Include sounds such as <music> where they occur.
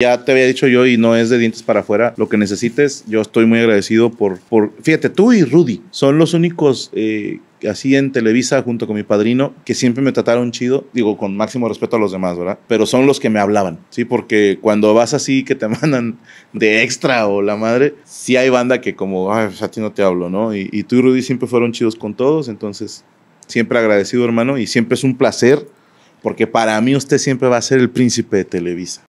Ya te había dicho yo y no es de dientes para afuera. Lo que necesites, yo estoy muy agradecido por... por fíjate, tú y Rudy son los únicos eh, así en Televisa junto con mi padrino, que siempre me trataron chido, digo, con máximo respeto a los demás, ¿verdad? Pero son los que me hablaban, ¿sí? Porque cuando vas así que te <laughs> mandan de extra o la madre, sí hay banda que como, ay, pues, a ti no te hablo, ¿no? y tú y Rudy siempre fueron chidos con todos, entonces siempre agradecido, hermano, y siempre es un placer, porque para mí usted siempre va a ser el príncipe de Televisa.